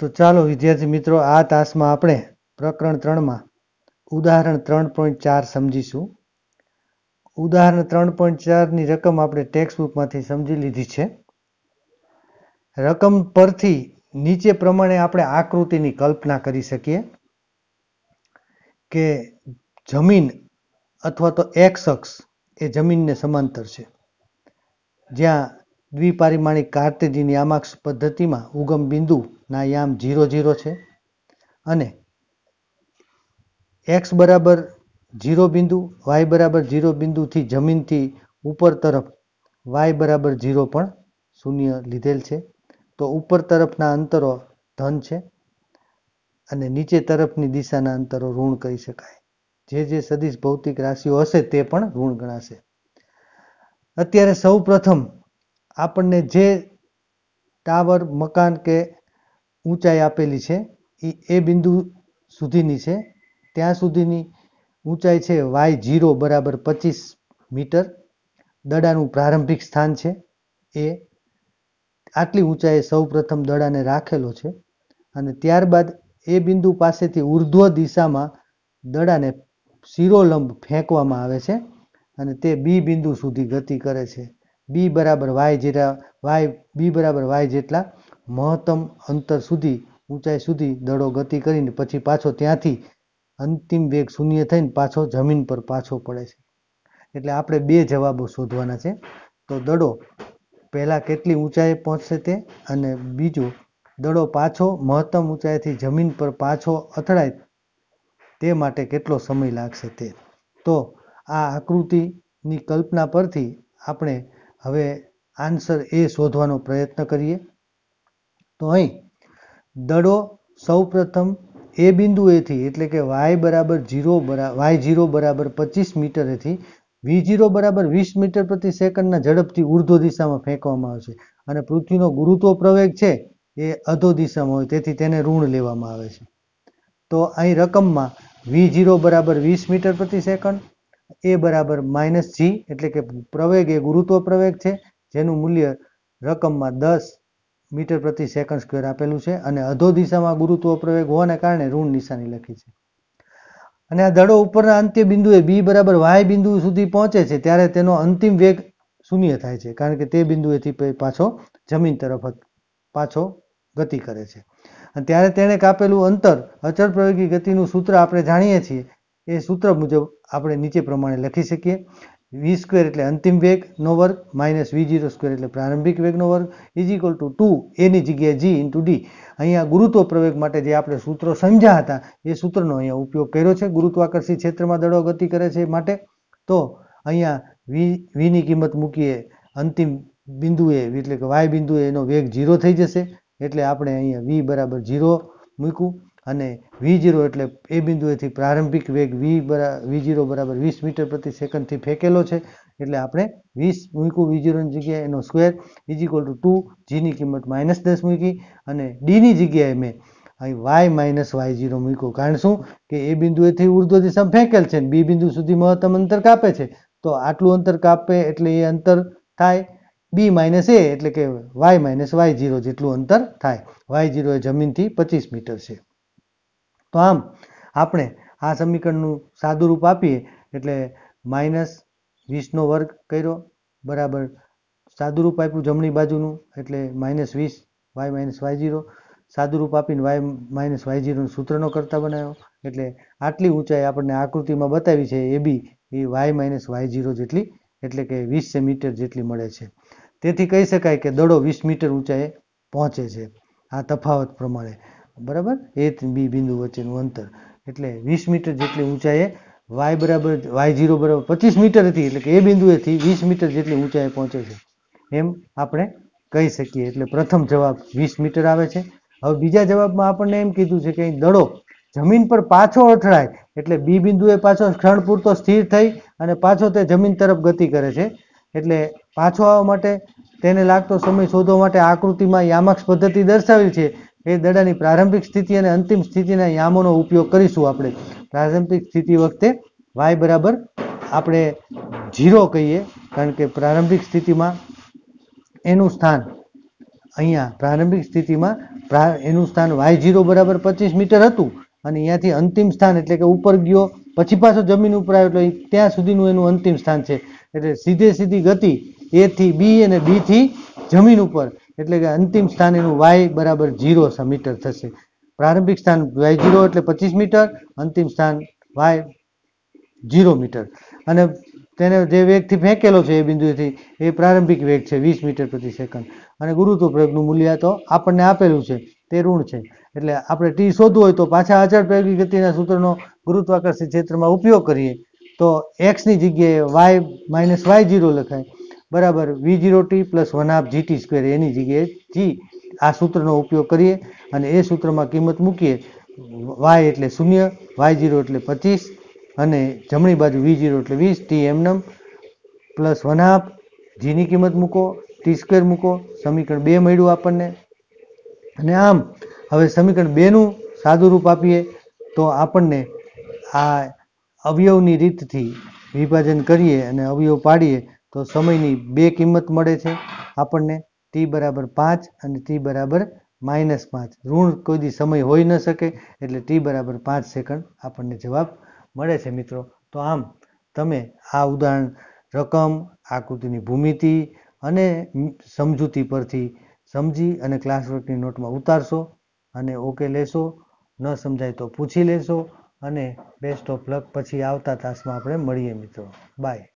તો ચાલો વિદ્યાર્થી મિત્રો આ તાસમાં આપણે પ્રકરણ ત્રણમાં ઉદાહરણ ત્રણ પોઈન્ટ ચાર સમજીશું ઉદાહરણ ત્રણ પોઈન્ટ ચારની રકમ આપણે ટેક્સ્ટ બુકમાંથી સમજી લીધી છે રકમ પરથી નીચે પ્રમાણે આપણે આકૃતિની કલ્પના કરી શકીએ કે જમીન અથવા તો એક્સ અક્ષ એ જમીનને સમાંતર છે જ્યાં દ્વિપારિમાણિક કાર્ટેજી નિયામક પદ્ધતિમાં ઉગમ બિંદુના યામ ઝીરો ઝીરો છે અને એક્સ બરાબર ઝીરો બિંદુ વાય બરાબર ઝીરો બિંદુથી જમીનથી ઉપર તરફ વાય બરાબર ઝીરો પણ શૂન્ય લીધેલ છે તો ઉપર તરફના અંતરો ધન છે અને નીચે તરફની દિશાના અંતરો ઋણ કહી શકાય જે જે સદીશ ભૌતિક રાશિઓ હશે તે પણ ઋણ ગણાશે અત્યારે સૌ પ્રથમ આપણને જે ટાવર મકાન કે ઊંચાઈ આપેલી છે એ એ બિંદુ સુધીની છે ત્યાં સુધીની ઊંચાઈ છે વાય જીરો બરાબર પચીસ મીટર દડાનું પ્રારંભિક સ્થાન છે એ આટલી ઊંચાઈએ સૌપ્રથમ દડાને રાખેલો છે અને ત્યારબાદ એ બિંદુ પાસેથી ઉર્ધ્વ દિશામાં દડાને શિરોલંબ ફેંકવામાં આવે છે અને તે બી બિંદુ સુધી ગતિ કરે છે બી બરાબર વાય જેટલા વાય બી બરાબર વાય જેટલા મહત્તમ અંતર સુધી ઊંચાઈ સુધી દડો ગતિ કરીને પછી પાછો ત્યાંથી અંતિમ વેગ શૂન્ય થઈને પાછો જમીન પર પાછો પડે છે એટલે આપણે બે જવાબો શોધવાના છે તો દડો પહેલાં કેટલી ઊંચાઈએ પહોંચશે તે અને બીજું દડો પાછો મહત્તમ ઊંચાઈથી જમીન પર પાછો અથડાય તે માટે કેટલો સમય લાગશે તે તો આ આકૃતિની કલ્પના પરથી આપણે હવે આન્સર એ શોધવાનો પ્રયત્ન કરીએ તો અહીં દડો સૌપ્રથમ એ બિંદુ એથી એટલે કે વાય બરાબર જીરો વાય ઝીરો બરાબર પચીસ મીટરેથી વી જીરો બરાબર વીસ મીટર પ્રતિ સેકન્ડના ઝડપથી ઉર્ધ્વ દિશામાં ફેંકવામાં આવશે અને પૃથ્વીનો ગુરુત્વ પ્રવેગ છે એ અધો દિશામાં હોય તેથી તેને ઋણ લેવામાં આવે છે તો અહીં રકમમાં વી જીરો બરાબર વીસ મીટર પ્રતિ સેકન્ડ એ બરાબર માઇનસ જી એટલે કે પ્રવેગ એ ગુરુત્વ પ્રવેગ છે જેનું મૂલ્ય રકમમાં દસ મીટર પ્રતિ સેકન્ડ સ્ક્વેર આપેલું છે અને અધો દિશામાં ગુરુત્વ પ્રવેગ હોવાને કારણે ઋણ નિશાની લખી છે અને આ દડો ઉપરના અંત્ય બિંદુએ બી બરાબર વાય બિંદુ સુધી પહોંચે છે ત્યારે તેનો અંતિમ વેગ શૂન્ય થાય છે કારણ કે તે બિંદુએથી પાછો જમીન તરફ પાછો ગતિ કરે છે અને ત્યારે તેણે કાપેલું અંતર અચળ પ્રવેગી ગતિનું સૂત્ર આપણે જાણીએ છીએ એ સૂત્ર મુજબ આપણે નીચે પ્રમાણે લખી શકીએ વી સ્ક્વેર એટલે અંતિમ વેગનો વર્ગ માઇનસ વી જીરો સ્ક્વેર એટલે પ્રારંભિક વેગનો વર્ગ ઇઝ ઇક્વલ ટુ ટુ એની જગ્યાએ જી ઇન્ટુ ડી અહીંયા ગુરુત્વ પ્રવેગ માટે જે આપણે સૂત્રો સમજ્યા હતા એ સૂત્રનો અહીંયા ઉપયોગ કર્યો છે ગુરુત્વાકર્ષી ક્ષેત્રમાં દળો ગતિ કરે છે માટે તો અહીંયા વી વીની કિંમત મૂકીએ અંતિમ બિંદુએ એટલે કે વાય બિંદુએ એનો વેગ ઝીરો થઈ જશે એટલે આપણે અહીંયા વી બરાબર જીરો મૂક્યું અને વી જીરો એટલે એ બિંદુએથી પ્રારંભિક વેગ વી વી જીરો બરાબર વીસ મીટર પ્રતિ સેકન્ડથી ફેંકેલો છે એટલે આપણે વીસ મૂક્યું વી જીરોની જગ્યાએ એનો square is equal to two જીની કિંમત માઇનસ દસ મૂકી અને ડીની જગ્યાએ મેં અહીં વાય માઇનસ વાય જીરો મૂક્યો કારણ શું કે એ બિંદુએથી ઉર્ધ્વ દિશામાં ફેંકેલ છે બી બિંદુ સુધી મહત્તમ અંતર કાપે છે તો આટલું અંતર કાપે એટલે એ અંતર થાય બી માઇનસ એ એટલે કે વાય માઇનસ વાય જીરો જેટલું અંતર થાય વાય જીરો એ જમીનથી પચીસ મીટર છે તો આમ આપણે આ સમીકરણનું સાદું રૂપ આપીએ એટલે માઇનસ વીસનો વર્ગ કર્યો બરાબર સાદું રૂપ આપ્યું જમણી બાજુનું એટલે માઇનસ વીસ વાય માઇનસ વાય જીરો સાદું રૂપ આપીને વાય માઇનસ વાય જીરોનું સૂત્રનો કરતા બનાવ્યો એટલે આટલી ઊંચાઈ આપણને આકૃતિમાં બતાવી છે એ બી એ વાય માઇનસ વાય જીરો જેટલી એટલે કે વીસ સે મીટર જેટલી મળે છે તેથી કહી શકાય કે દડો વીસ મીટર ઊંચાઈએ પહોંચે છે આ તફાવત પ્રમાણે બરાબર એ બી બિંદુ વચ્ચેનું અંતર એટલે વીસ મીટર જેટલી ઊંચાઈએ વાય બરાબર વાય ઝીરો બરાબર પચીસ મીટર હતી એટલે કે એ બિંદુએથી વીસ મીટર જેટલી ઊંચાઈએ પહોંચે છે એમ આપણે કહી શકીએ એટલે પ્રથમ જવાબ વીસ મીટર આવે છે હવે બીજા જવાબમાં આપણને એમ કીધું છે કે અહીં દડો જમીન પર પાછો અથડાય એટલે બી બિંદુએ પાછો ક્ષણ પૂરતો સ્થિર થઈ અને પાછો તે જમીન તરફ ગતિ કરે છે એટલે પાછો આવવા માટે તેને લાગતો સમય શોધવા માટે આકૃતિમાં યામક્ષ પદ્ધતિ દર્શાવેલ છે એ દડાની પ્રારંભિક સ્થિતિ અને અંતિમ સ્થિતિના યામોનો ઉપયોગ કરીશું આપણે પ્રારંભિક સ્થિતિ વખતે વાય બરાબર આપણે ઝીરો કહીએ કારણ કે પ્રારંભિક સ્થિતિમાં એનું સ્થાન અહીંયા પ્રારંભિક સ્થિતિમાં એનું સ્થાન વાય ઝીરો બરાબર પચીસ મીટર હતું અને અહીંયાથી અંતિમ સ્થાન એટલે કે ઉપર ગયો પછી પાછો જમીન ઉપર આવ્યો એટલે ત્યાં સુધીનું એનું અંતિમ સ્થાન છે એટલે સીધે સીધી ગતિ એથી બી અને બીથી જમીન ઉપર એટલે કે અંતિમ સ્થાન એનું વાય બરાબર જીરો મીટર થશે પ્રારંભિક સ્થાન વાય જીરો એટલે પચીસ મીટર અંતિમ સ્થાન વાય જીરો મીટર અને તેને જે વેગથી ફેંકેલો છે એ બિંદુએથી એ પ્રારંભિક વેગ છે વીસ મીટર પ્રતિ સેકન્ડ અને ગુરુત્વ પ્રયોગનું મૂલ્ય તો આપણને આપેલું છે તે ઋણ છે એટલે આપણે ટી શોધવું હોય તો પાછા અચળ પ્રયોગી ગતિના સૂત્રનો ગુરુત્વાકર્ષણ ક્ષેત્રમાં ઉપયોગ કરીએ તો એક્સની જગ્યાએ વાય માઇનસ વાય જીરો લખાય બરાબર V zero T plus one half G T square એની જગ્યાએ જી આ સૂત્રનો ઉપયોગ કરીએ અને એ સૂત્રમાં કિંમત મૂકીએ વાય એટલે શૂન્ય વાય જીરો એટલે પચીસ અને જમણી બાજુ વી જીરો એટલે વીસ ટી એમનમ પ્લસ વન હાફ જીની કિંમત મૂકો ટી સ્ક્વેર મૂકો સમીકરણ બે મળ્યું આપણને અને આમ હવે સમીકરણ બેનું સાદું રૂપ આપીએ તો આપણને આ અવયવની રીતથી વિભાજન કરીએ અને અવયવ પાડીએ તો સમયની બે કિંમત મળે છે આપણને ટી બરાબર પાંચ અને ટી બરાબર માઇનસ પાંચ ઋણ કોઈ દી સમય હોઈ ન શકે એટલે ટી બરાબર પાંચ સેકન્ડ આપણને જવાબ મળે છે મિત્રો તો આમ તમે આ ઉદાહરણ રકમ આકૃતિની ભૂમિતિ અને સમજૂતી પરથી સમજી અને ક્લાસવર્કની નોટમાં ઉતારશો અને ઓકે લેશો ન સમજાય તો પૂછી લેશો અને બેસ્ટ ઓફ લક પછી આવતા તાસમાં આપણે મળીએ મિત્રો બાય